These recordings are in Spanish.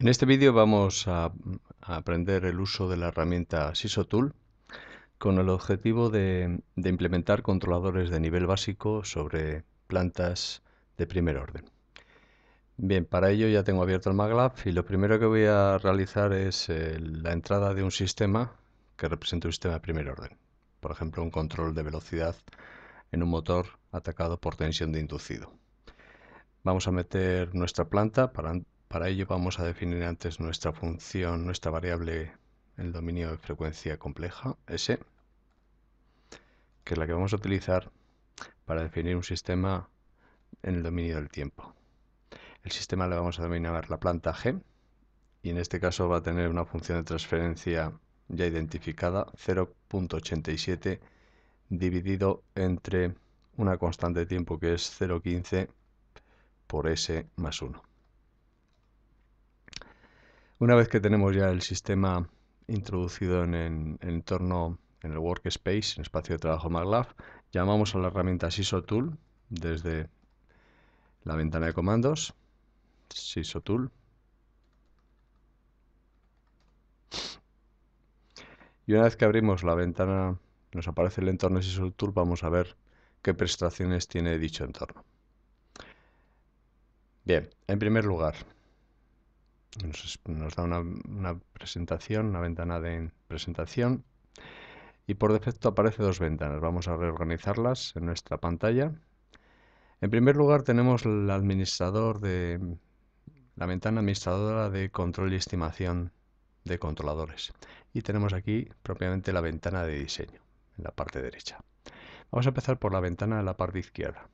En este vídeo vamos a, aprender el uso de la herramienta SISO Tool con el objetivo de, implementar controladores de nivel básico sobre plantas de primer orden. Bien, para ello ya tengo abierto el Maglab y lo primero que voy a realizar es eh, la entrada de un sistema que represente un sistema de primer orden. Por ejemplo, un control de velocidad en un motor atacado por tensión de inducido. Vamos a meter nuestra planta para para ello vamos a definir antes nuestra función, nuestra variable, el dominio de frecuencia compleja, S, que es la que vamos a utilizar para definir un sistema en el dominio del tiempo. El sistema le vamos a dominar la planta G y en este caso va a tener una función de transferencia ya identificada 0.87 dividido entre una constante de tiempo que es 0.15 por S más 1. Una vez que tenemos ya el sistema introducido en, el entorno, en el workspace, en el espacio de trabajo MagLab, llamamos a la herramienta SISOTool desde la ventana de comandos, SISOTool. Y una vez que abrimos la ventana, nos aparece el entorno SISOTool, vamos a ver qué prestaciones tiene dicho entorno. Bien, en primer lugar, nos, da una, presentación, una ventana de presentación. Y por defecto aparece dos ventanas. Vamos a reorganizarlas en nuestra pantalla. En primer lugar tenemos el administrador de la ventana administradora de control y estimación de controladores. Y tenemos aquí propiamente la ventana de diseño en la parte derecha. Vamos a empezar por la ventana de la parte izquierda.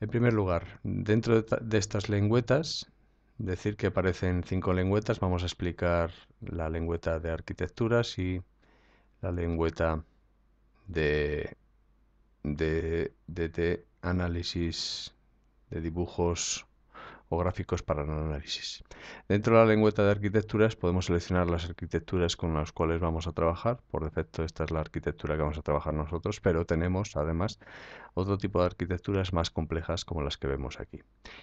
En primer lugar, dentro de estas lengüetas decir que aparecen cinco lengüetas. Vamos a explicar la lengüeta de arquitecturas y la lengüeta de, de, de, de análisis de dibujos o gráficos para el análisis. Dentro de la lengüeta de arquitecturas podemos seleccionar las arquitecturas con las cuales vamos a trabajar. Por defecto esta es la arquitectura que vamos a trabajar nosotros, pero tenemos además otro tipo de arquitecturas más complejas como las que vemos aquí.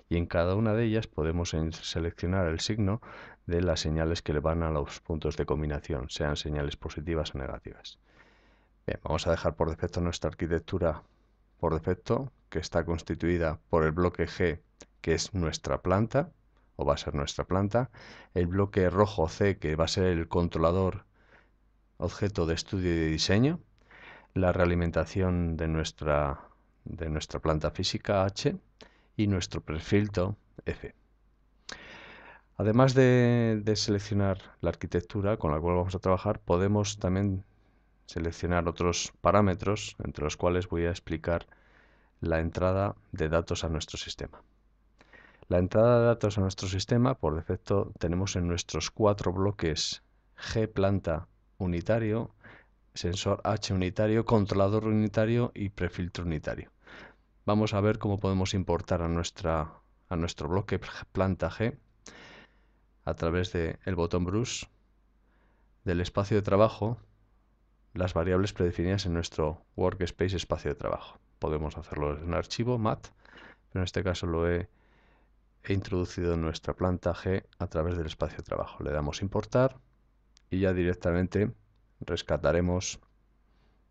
Y en cada una de ellas podemos seleccionar el signo de las señales que le van a los puntos de combinación, sean señales positivas o negativas. vamos a dejar por defecto nuestra arquitectura por defecto, que está constituida por el bloque G que es nuestra planta, o va a ser nuestra planta, el bloque rojo C, que va a ser el controlador objeto de estudio y de diseño, la realimentación de nuestra, de nuestra planta física H y nuestro perfilto F. Además de, seleccionar la arquitectura con la cual vamos a trabajar, podemos también seleccionar otros parámetros, entre los cuales voy a explicar la entrada de datos a nuestro sistema. La entrada de datos a nuestro sistema, por defecto, tenemos en nuestros cuatro bloques G planta unitario, sensor H unitario, controlador unitario y prefiltro unitario. Vamos a ver cómo podemos importar a, a nuestro bloque planta G a través del el botón Bruce del espacio de trabajo las variables predefinidas en nuestro workspace espacio de trabajo. Podemos hacerlo en un archivo MAT, pero en este caso lo he he introducido nuestra planta G a través del espacio de trabajo. Le damos importar y ya directamente rescataremos,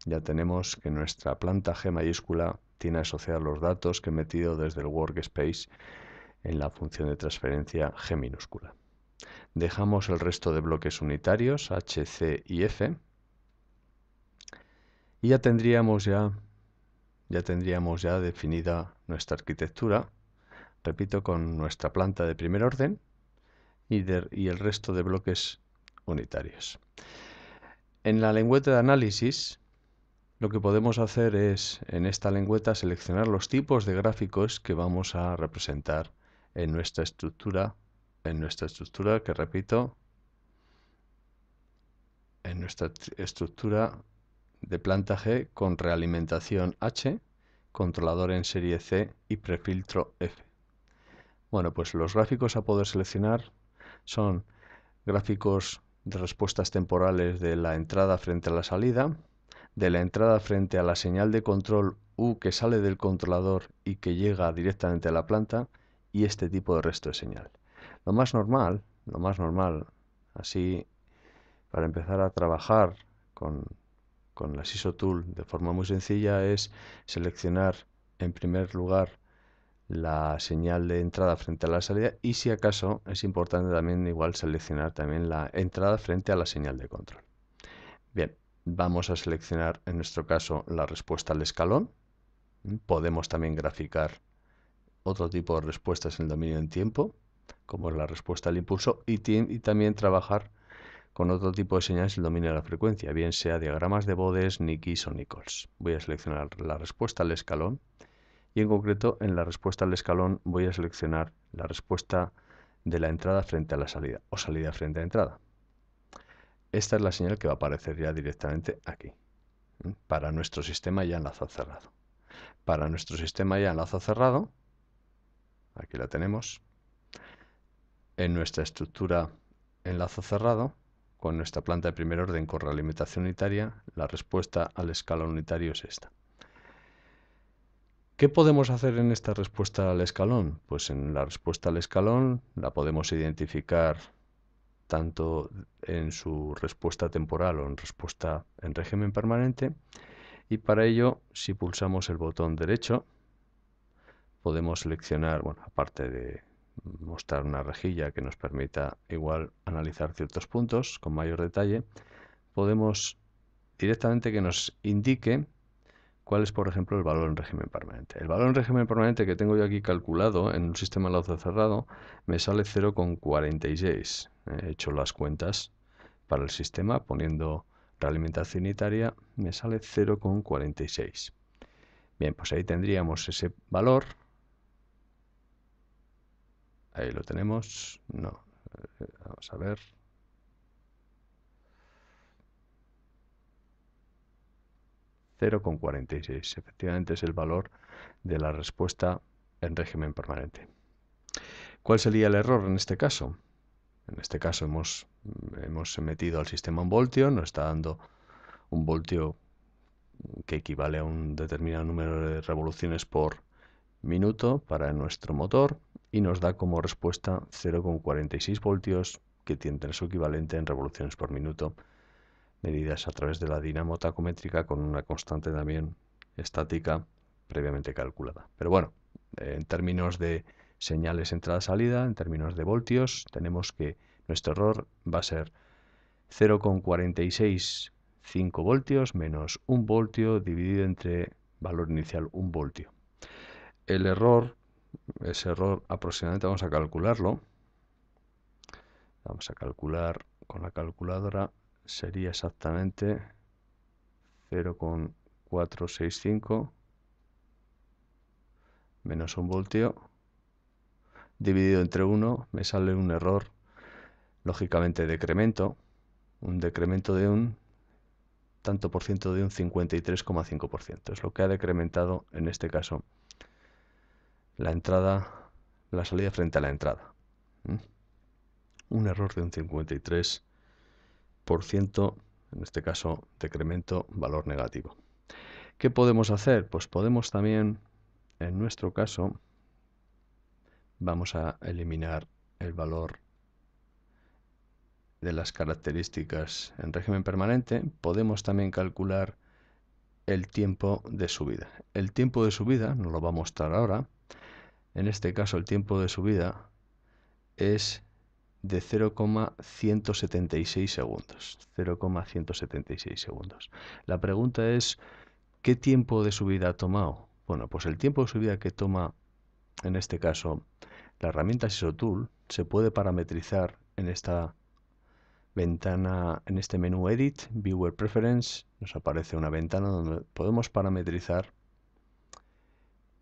ya tenemos que nuestra planta G mayúscula tiene asociados los datos que he metido desde el workspace en la función de transferencia G minúscula. Dejamos el resto de bloques unitarios H, C y F y ya tendríamos ya, ya tendríamos ya definida nuestra arquitectura repito, con nuestra planta de primer orden y, el resto de bloques unitarios. En la lengüeta de análisis, lo que podemos hacer es, en esta lengüeta, seleccionar los tipos de gráficos que vamos a representar en nuestra estructura, en nuestra estructura que repito, en nuestra estructura de planta G con realimentación H, controlador en serie C y prefiltro F. Bueno, pues los gráficos a poder seleccionar son gráficos de respuestas temporales de la entrada frente a la salida, de la entrada frente a la señal de control U que sale del controlador y que llega directamente a la planta y este tipo de resto de señal. Lo más normal, lo más normal, así para empezar a trabajar con, la SISO Tool de forma muy sencilla es seleccionar en primer lugar la señal de entrada frente a la salida y si acaso es importante también igual seleccionar también la entrada frente a la señal de control. Bien, vamos a seleccionar en nuestro caso la respuesta al escalón. Podemos también graficar otro tipo de respuestas en el dominio en tiempo, como la respuesta al impulso, y, también trabajar con otro tipo de señales en el dominio de la frecuencia, bien sea diagramas de Bodes, Nikis o Nichols. Voy a seleccionar la respuesta al escalón y en concreto en la respuesta al escalón voy a seleccionar la respuesta de la entrada frente a la salida o salida frente a entrada. Esta es la señal que va a aparecer ya directamente aquí. Para nuestro sistema ya en lazo cerrado. Para nuestro sistema ya en lazo cerrado, aquí la tenemos, en nuestra estructura en lazo cerrado, con nuestra planta de primer orden con realimentación unitaria, la respuesta al escalón unitario es esta. ¿Qué podemos hacer en esta respuesta al escalón? Pues en la respuesta al escalón la podemos identificar tanto en su respuesta temporal o en respuesta en régimen permanente. Y para ello, si pulsamos el botón derecho, podemos seleccionar, bueno, aparte de mostrar una rejilla que nos permita igual analizar ciertos puntos con mayor detalle, podemos directamente que nos indique ¿Cuál es, por ejemplo, el valor en régimen permanente? El valor en régimen permanente que tengo yo aquí calculado en un sistema lazo cerrado me sale 0,46. He hecho las cuentas para el sistema poniendo realimentación unitaria, me sale 0,46. Bien, pues ahí tendríamos ese valor. Ahí lo tenemos. No, eh, vamos a ver. 0,46. Efectivamente es el valor de la respuesta en régimen permanente. ¿Cuál sería el error en este caso? En este caso hemos, metido al sistema un voltio, nos está dando un voltio que equivale a un determinado número de revoluciones por minuto para nuestro motor y nos da como respuesta 0,46 voltios que tiene su equivalente en revoluciones por minuto medidas a través de la dinamo tacométrica con una constante también estática previamente calculada. Pero bueno, en términos de señales entrada-salida, en términos de voltios, tenemos que nuestro error va a ser 0,465 voltios menos 1 voltio dividido entre valor inicial 1 voltio. El error, ese error aproximadamente vamos a calcularlo. Vamos a calcular con la calculadora sería exactamente 0,465 menos un voltio dividido entre 1 me sale un error lógicamente decremento un decremento de un tanto por ciento de un 53,5% es lo que ha decrementado en este caso la entrada la salida frente a la entrada un error de un 53 en este caso decremento valor negativo. ¿Qué podemos hacer? Pues podemos también, en nuestro caso, vamos a eliminar el valor de las características en régimen permanente. Podemos también calcular el tiempo de subida. El tiempo de subida nos lo va a mostrar ahora. En este caso, el tiempo de subida es de 0,176 segundos. 0,176 segundos. La pregunta es, ¿qué tiempo de subida ha tomado? Bueno, pues el tiempo de subida que toma, en este caso, la herramienta SISOTool se puede parametrizar en esta ventana, en este menú Edit, Viewer Preference, nos aparece una ventana donde podemos parametrizar.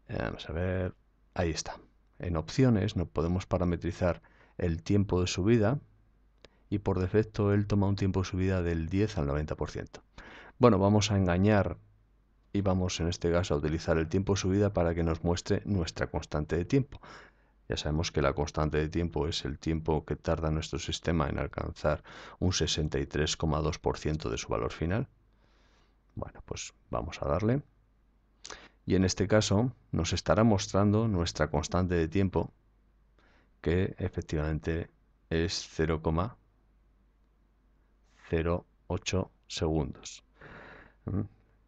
Eh, vamos a ver, ahí está. En opciones no podemos parametrizar el tiempo de subida y por defecto él toma un tiempo de subida del 10 al 90%. Bueno, vamos a engañar y vamos en este caso a utilizar el tiempo de subida para que nos muestre nuestra constante de tiempo. Ya sabemos que la constante de tiempo es el tiempo que tarda nuestro sistema en alcanzar un 63,2% de su valor final. Bueno, pues vamos a darle. Y en este caso nos estará mostrando nuestra constante de tiempo que efectivamente es 0,08 segundos. ¿Mm?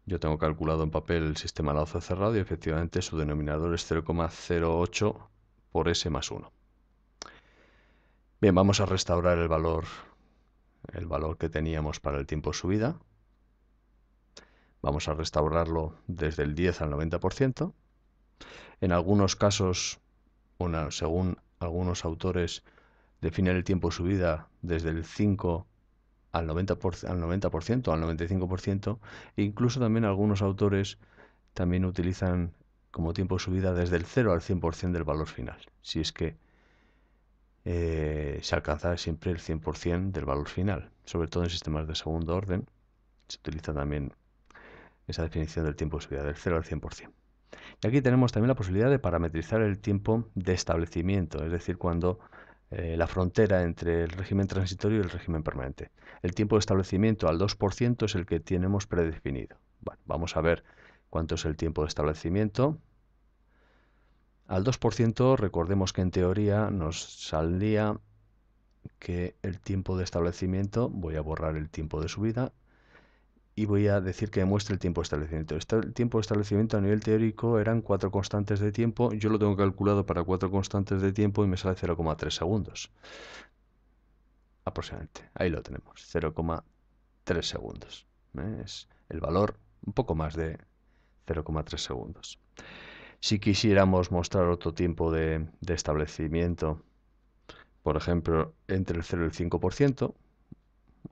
Yo tengo calculado en papel el sistema lazo cerrado y efectivamente su denominador es 0,08 por S más 1. Bien, vamos a restaurar el valor, el valor que teníamos para el tiempo subida. Vamos a restaurarlo desde el 10 al 90%. En algunos casos, una, según algunos autores definen el tiempo de subida desde el 5 al 90%, al 90%, al 95%, e incluso también algunos autores también utilizan como tiempo de subida desde el 0 al 100% del valor final, si es que eh, se alcanza siempre el 100% del valor final, sobre todo en sistemas de segundo orden, se utiliza también esa definición del tiempo de subida del 0 al 100%. Y aquí tenemos también la posibilidad de parametrizar el tiempo de establecimiento, es decir, cuando eh, la frontera entre el régimen transitorio y el régimen permanente. El tiempo de establecimiento al 2% es el que tenemos predefinido. vamos a ver cuánto es el tiempo de establecimiento. Al 2% recordemos que en teoría nos saldría que el tiempo de establecimiento, voy a borrar el tiempo de subida, y voy a decir que demuestre el tiempo de establecimiento. Este, el tiempo de establecimiento a nivel teórico eran cuatro constantes de tiempo. Yo lo tengo calculado para cuatro constantes de tiempo y me sale 0,3 segundos. Aproximadamente. Ahí lo tenemos. 0,3 segundos. Es el valor un poco más de 0,3 segundos. Si quisiéramos mostrar otro tiempo de, de establecimiento, por ejemplo, entre el 0 y el 5%,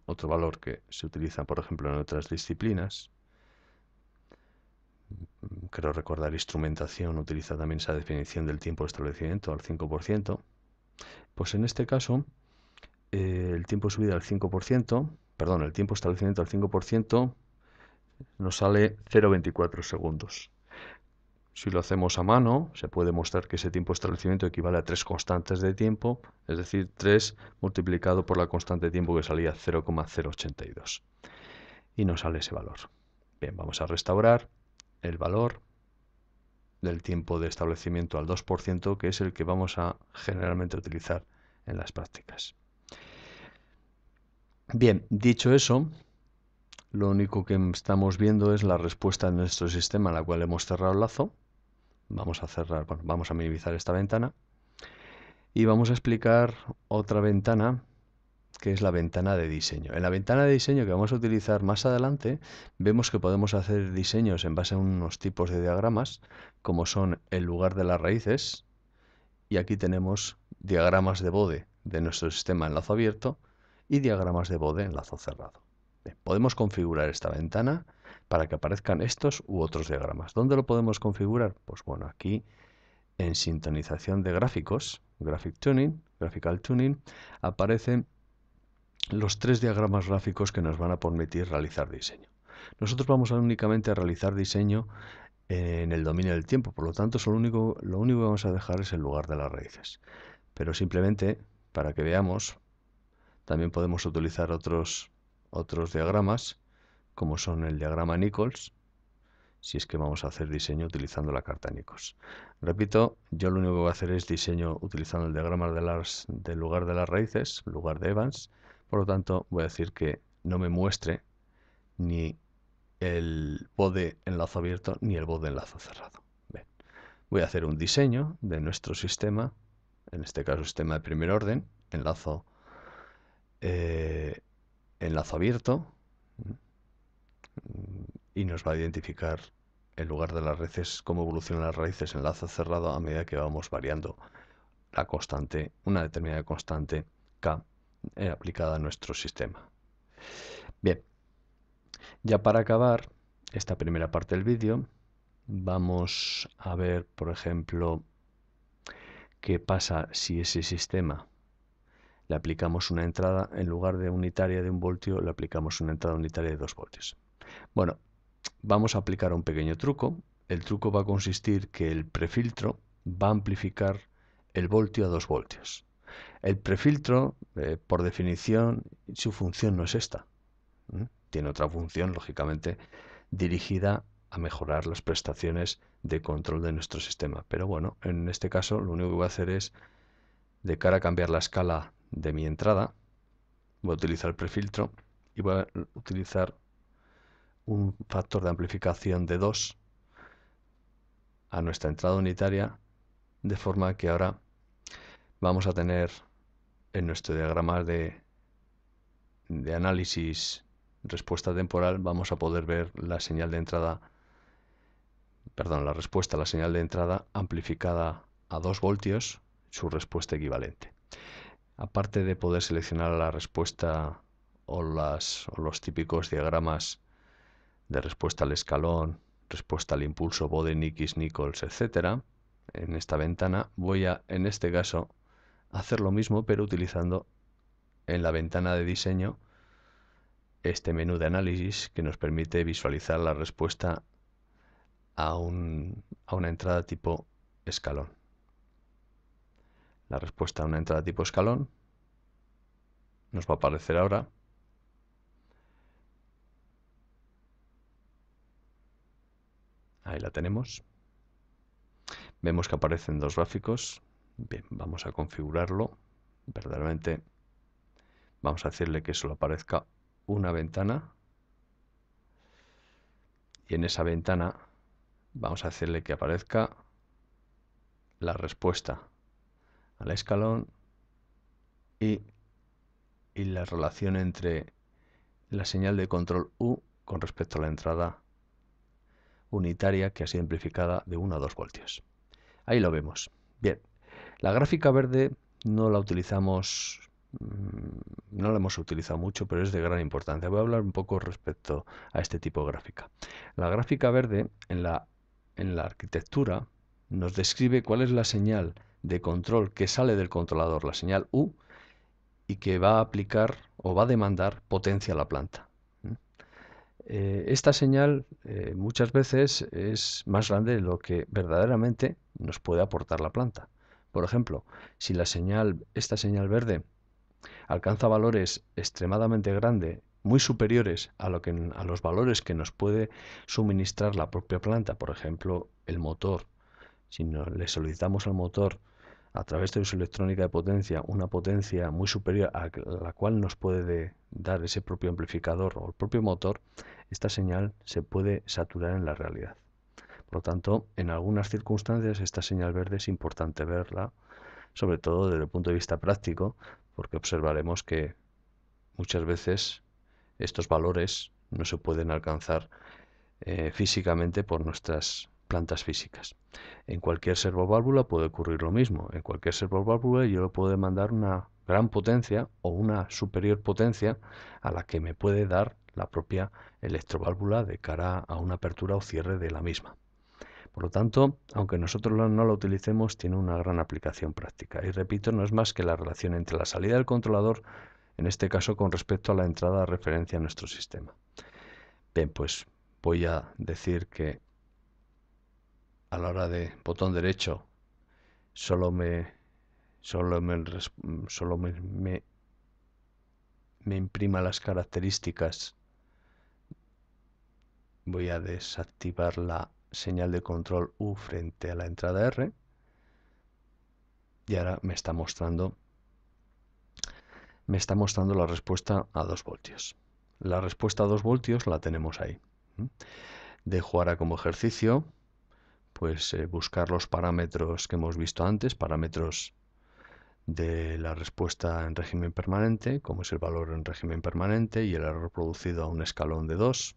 otro valor que se utiliza, por ejemplo, en otras disciplinas. Creo recordar instrumentación utiliza también esa definición del tiempo de establecimiento al 5%. Pues en este caso, eh, el tiempo al 5%, perdón, el tiempo de establecimiento al 5% nos sale 0,24 segundos. Si lo hacemos a mano, se puede mostrar que ese tiempo de establecimiento equivale a tres constantes de tiempo, es decir, 3 multiplicado por la constante de tiempo que salía 0,082. Y nos sale ese valor. Bien, vamos a restaurar el valor del tiempo de establecimiento al 2%, que es el que vamos a generalmente utilizar en las prácticas. Bien, dicho eso, lo único que estamos viendo es la respuesta de nuestro sistema a la cual hemos cerrado el lazo, Vamos a cerrar, vamos a minimizar esta ventana y vamos a explicar otra ventana que es la ventana de diseño. En la ventana de diseño que vamos a utilizar más adelante, vemos que podemos hacer diseños en base a unos tipos de diagramas, como son el lugar de las raíces, y aquí tenemos diagramas de bode de nuestro sistema en lazo abierto y diagramas de bode en lazo cerrado. podemos configurar esta ventana para que aparezcan estos u otros diagramas. ¿Dónde lo podemos configurar? Pues bueno, aquí en sintonización de gráficos, Graphic Tuning, Graphical Tuning, aparecen los tres diagramas gráficos que nos van a permitir realizar diseño. Nosotros vamos únicamente a realizar diseño en el dominio del tiempo, por lo tanto lo único, lo único que vamos a dejar es el lugar de las raíces. Pero simplemente, para que veamos, también podemos utilizar otros, otros diagramas como son el diagrama Nichols, si es que vamos a hacer diseño utilizando la carta Nichols. Repito, yo lo único que voy a hacer es diseño utilizando el diagrama de del lugar de las raíces, lugar de Evans, por lo tanto voy a decir que no me muestre ni el bode enlazo abierto ni el bode enlazo cerrado. Voy a hacer un diseño de nuestro sistema, en este caso sistema de primer orden, eh, enlazo abierto, y nos va a identificar en lugar de las raíces cómo evolucionan las raíces en lazo cerrado a medida que vamos variando la constante, una determinada constante K eh, aplicada a nuestro sistema. Bien, ya para acabar esta primera parte del vídeo, vamos a ver, por ejemplo, qué pasa si ese sistema le aplicamos una entrada en lugar de unitaria de un voltio, le aplicamos una entrada unitaria de dos voltios. Bueno, vamos a aplicar un pequeño truco. El truco va a consistir que el prefiltro va a amplificar el voltio a 2 voltios. El prefiltro, eh, por definición, su función no es esta. Tiene otra función, lógicamente, dirigida a mejorar las prestaciones de control de nuestro sistema. Pero bueno, en este caso lo único que voy a hacer es, de cara a cambiar la escala de mi entrada, voy a utilizar el prefiltro y voy a utilizar un factor de amplificación de 2 a nuestra entrada unitaria, de forma que ahora vamos a tener en nuestro diagrama de, de análisis respuesta temporal, vamos a poder ver la señal de entrada, perdón, la respuesta, la señal de entrada amplificada a 2 voltios, su respuesta equivalente. Aparte de poder seleccionar la respuesta o los típicos diagramas de respuesta al escalón, respuesta al impulso Bodenikis, Nichols, etc. En esta ventana voy a, en este caso, hacer lo mismo pero utilizando en la ventana de diseño este menú de análisis que nos permite visualizar la respuesta a, a una entrada tipo escalón. La respuesta a una entrada tipo escalón nos va a aparecer ahora Ahí la tenemos. Vemos que aparecen dos gráficos. Bien, vamos a configurarlo. Verdaderamente vamos a decirle que solo aparezca una ventana. Y en esa ventana vamos a hacerle que aparezca la respuesta al escalón y, y la relación entre la señal de control U con respecto a la entrada unitaria que ha sido amplificada de 1 a 2 voltios. Ahí lo vemos. Bien, la gráfica verde no la utilizamos, mm, no la hemos utilizado mucho, pero es de gran importancia. Voy a hablar un poco respecto a este tipo de gráfica. La gráfica verde en la, en la arquitectura nos describe cuál es la señal de control que sale del controlador, la señal U, y que va a aplicar o va a demandar potencia a la planta. Eh, esta señal eh, muchas veces es más grande de lo que verdaderamente nos puede aportar la planta. Por ejemplo, si la señal, esta señal verde alcanza valores extremadamente grandes, muy superiores a, lo que, a los valores que nos puede suministrar la propia planta, por ejemplo, el motor. Si le solicitamos al motor a través de su electrónica de potencia una potencia muy superior a la cual nos puede dar ese propio amplificador o el propio motor, esta señal se puede saturar en la realidad. Por lo tanto, en algunas circunstancias esta señal verde es importante verla, sobre todo desde el punto de vista práctico, porque observaremos que muchas veces estos valores no se pueden alcanzar eh, físicamente por nuestras plantas físicas. En cualquier servoválvula puede ocurrir lo mismo. En cualquier servoválvula yo le puedo demandar una gran potencia o una superior potencia a la que me puede dar la propia electroválvula de cara a una apertura o cierre de la misma. Por lo tanto, aunque nosotros no la utilicemos, tiene una gran aplicación práctica. Y repito, no es más que la relación entre la salida del controlador, en este caso con respecto a la entrada de referencia a nuestro sistema. Bien, pues voy a decir que a la hora de botón derecho solo me solo me me, imprima las características voy a desactivar la señal de control U frente a la entrada R y ahora me está mostrando me está mostrando la respuesta a 2 voltios. La respuesta a 2 voltios la tenemos ahí. Dejo ahora como ejercicio pues eh, buscar los parámetros que hemos visto antes, parámetros de la respuesta en régimen permanente, como es el valor en régimen permanente y el error producido a un escalón de 2.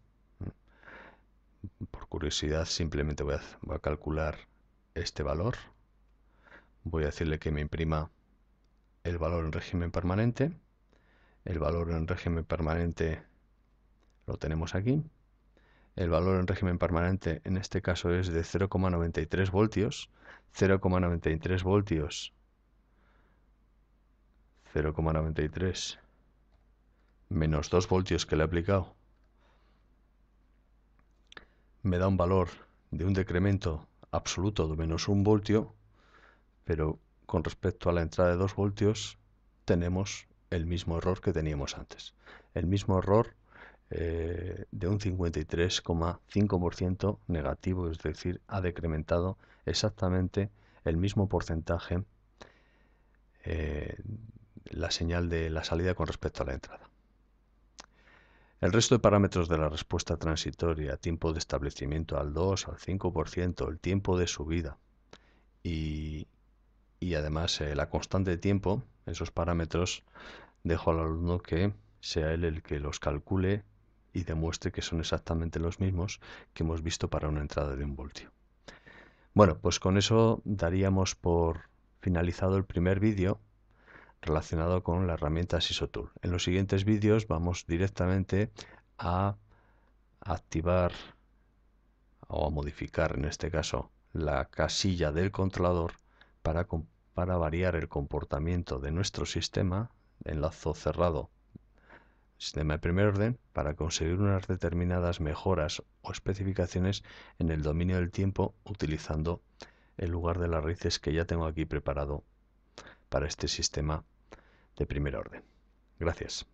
Por curiosidad simplemente voy a calcular este valor. Voy a decirle que me imprima el valor en régimen permanente. El valor en régimen permanente lo tenemos aquí el valor en régimen permanente en este caso es de 0,93 voltios, 0,93 voltios, 0,93 menos 2 voltios que le he aplicado, me da un valor de un decremento absoluto de menos 1 voltio, pero con respecto a la entrada de 2 voltios tenemos el mismo error que teníamos antes. El mismo error eh, de un 53,5% negativo, es decir, ha decrementado exactamente el mismo porcentaje eh, la señal de la salida con respecto a la entrada. El resto de parámetros de la respuesta transitoria, tiempo de establecimiento al 2, al 5%, el tiempo de subida y, y además eh, la constante de tiempo, esos parámetros, dejo al alumno que sea él el que los calcule y demuestre que son exactamente los mismos que hemos visto para una entrada de un voltio. Bueno, pues con eso daríamos por finalizado el primer vídeo relacionado con la herramienta SISOTool. En los siguientes vídeos vamos directamente a activar o a modificar en este caso la casilla del controlador para, para variar el comportamiento de nuestro sistema, enlazo cerrado sistema de primer orden para conseguir unas determinadas mejoras o especificaciones en el dominio del tiempo utilizando el lugar de las raíces que ya tengo aquí preparado para este sistema de primer orden. Gracias.